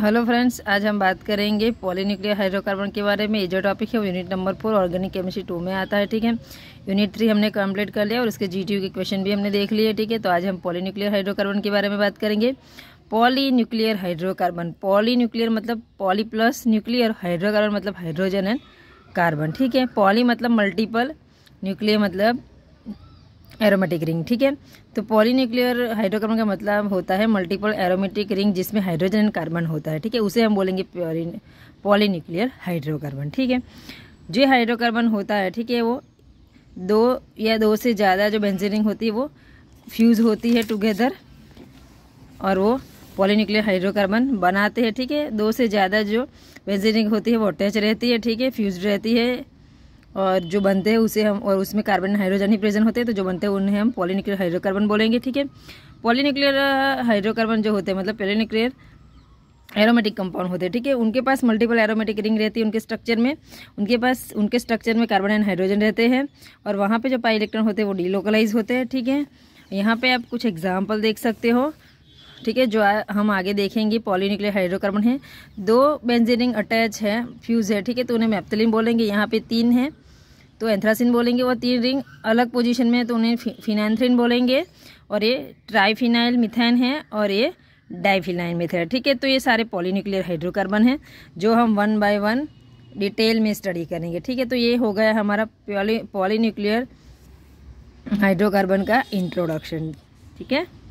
Hello friends आज हम बात करेंगे पॉलीन्यूक्लियर हाइड्रोकार्बन के बारे में ये जो टॉपिक है वो unit number four organic chemistry two में आता है ठीक है यूनिट थ्री हमने कंप्लीट कर लिया और उसके जीटीयू के क्वेश्चन भी हमने देख लिए ठीक है तो आज हम पॉलीन्यूक्लियर हाइड्रोकार्बन के बारे में बात करेंगे poly nuclear hydrocarbon poly nuclear मतलब पॉली प्लस न्यूक्लियर हाइड्रोकार्बन मतलब हाइड्रोजन एंड कार्बन ठीक है पॉली मतलब मल्टीपल न्यूक्लियर मतलब एरोमेटिक रिंग ठीक है तो पॉलीन्यूक्लियर हाइड्रोकार्बन का मतलब होता है मल्टीपल एरोमेटिक रिंग जिसमें हाइड्रोजन एंड कार्बन होता है ठीक है उसे हम बोलेंगे पॉलीन्यूक्लियर हाइड्रोकार्बन ठीक है जो हाइड्रोकार्बन होता है ठीक है वो दो या दो से ज़्यादा जो बेंजीन होती है वो फ्यूज़ होती है टुगेदर और वो पॉलीन्यूक्लियर हाइड्रोकार्बन बनाते हैं ठीक है थीके? दो से ज़्यादा जो बेंजीन होती है वो अटैच रहती है ठीक है फ्यूज रहती है और जो बनते हैं उसे हम और उसमें कार्बन हाइड्रोजन ही प्रेजेंट होते हैं तो जो बनते हैं उन्हें हम पॉलीन्यूक्लियर हाइड्रोकार्बन बोलेंगे ठीक है पॉलीन्यूक्लियर हाइड्रोकार्बन uh, जो होते हैं मतलब पॉलीन्यूक्लियर एरोमेटिक कंपाउंड होते हैं ठीक है उनके पास मल्टीपल एरोमेटिक रिंग रहती है उनके स्ट्रक्चर में उनके पास उनके स्ट्रक्चर में कार्बन एंड हाइड्रोजन रहते हैं और वहाँ पर जो पाई इलेक्ट्रॉन होते हैं वो डीलोकलाइज होते हैं ठीक है यहाँ पर आप कुछ एग्जाम्पल देख सकते हो ठीक है जो आ, हम आगे देखेंगे पॉलीन्यूक्लियर हाइड्रोकार्बन है दो रिंग अटैच है फ्यूज है ठीक है तो उन्हें मैप्तलिन बोलेंगे यहाँ पे तीन है तो एंथ्रासिन बोलेंगे और तीन रिंग अलग पोजीशन में है तो उन्हें फिनानथ्रिन बोलेंगे और ये ट्राईफिनाइल मिथेन है और ये डाइफिनाइल मिथेन ठीक है तो ये सारे पॉलीन्यूक्लियर हाइड्रोकार्बन हैं जो हम वन बाय वन डिटेल में स्टडी करेंगे ठीक है तो ये हो गया हमारा पॉली पॉलीन्यूक्लियर हाइड्रोकार्बन का इंट्रोडक्शन ठीक है